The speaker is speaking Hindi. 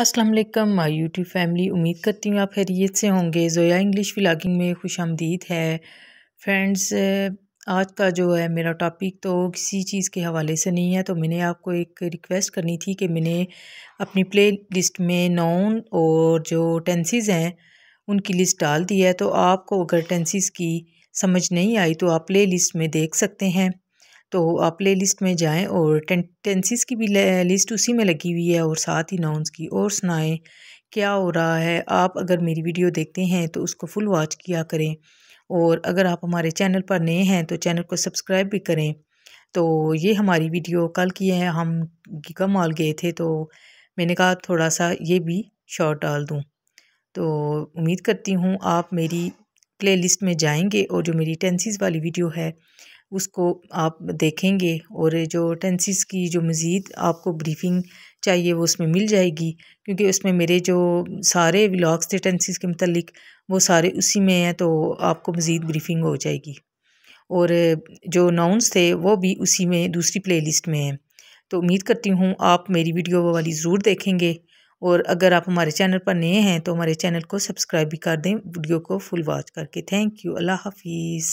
अस्सलाम वालेकुम माय यूट्यूब फैमिली उम्मीद करती हूँ आप खैरियत से होंगे ज़ोया इंग्लिश व्लागिंग में खुश आमदीद है फ्रेंड्स आज का जो है मेरा टॉपिक तो किसी चीज़ के हवाले से नहीं है तो मैंने आपको एक रिक्वेस्ट करनी थी कि मैंने अपनी प्ले लिस्ट में नॉन और जो टेंसीज़ हैं उनकी लिस्ट डाल दी है तो आपको अगर टेंसीज़ की समझ नहीं आई तो आप प्ले लिस्ट में देख सकते हैं तो आप प्ले लिस्ट में जाएँ और टेंसेस की भी लिस्ट उसी में लगी हुई है और साथ ही नाउंस की और सुनाएँ क्या हो रहा है आप अगर मेरी वीडियो देखते हैं तो उसको फुल वॉच किया करें और अगर आप हमारे चैनल पर नए हैं तो चैनल को सब्सक्राइब भी करें तो ये हमारी वीडियो कल की है हम गीका मॉल गए थे तो मैंने कहा थोड़ा सा ये भी शॉर्ट डाल दूँ तो उम्मीद करती हूँ आप मेरी प्लेलिस्ट में जाएंगे और जो मेरी टेंसीज वाली वीडियो है उसको आप देखेंगे और जो टेंसिस की जो मज़ीद आपको ब्रीफिंग चाहिए वो उसमें मिल जाएगी क्योंकि उसमें मेरे जो सारे व्लाग्स थे टेंसिस के मतलब वो सारे उसी में हैं तो आपको मज़ीद ब्रीफिंग हो जाएगी और जो नाउन्स थे वो भी उसी में दूसरी प्लेलिस्ट में हैं तो उम्मीद करती हूँ आप मेरी वीडियो वाली ज़रूर देखेंगे और अगर आप हमारे चैनल पर नए हैं तो हमारे चैनल को सब्सक्राइब भी कर दें वीडियो को फुल वॉच करके थैंक यू अल्लाह हाफिज़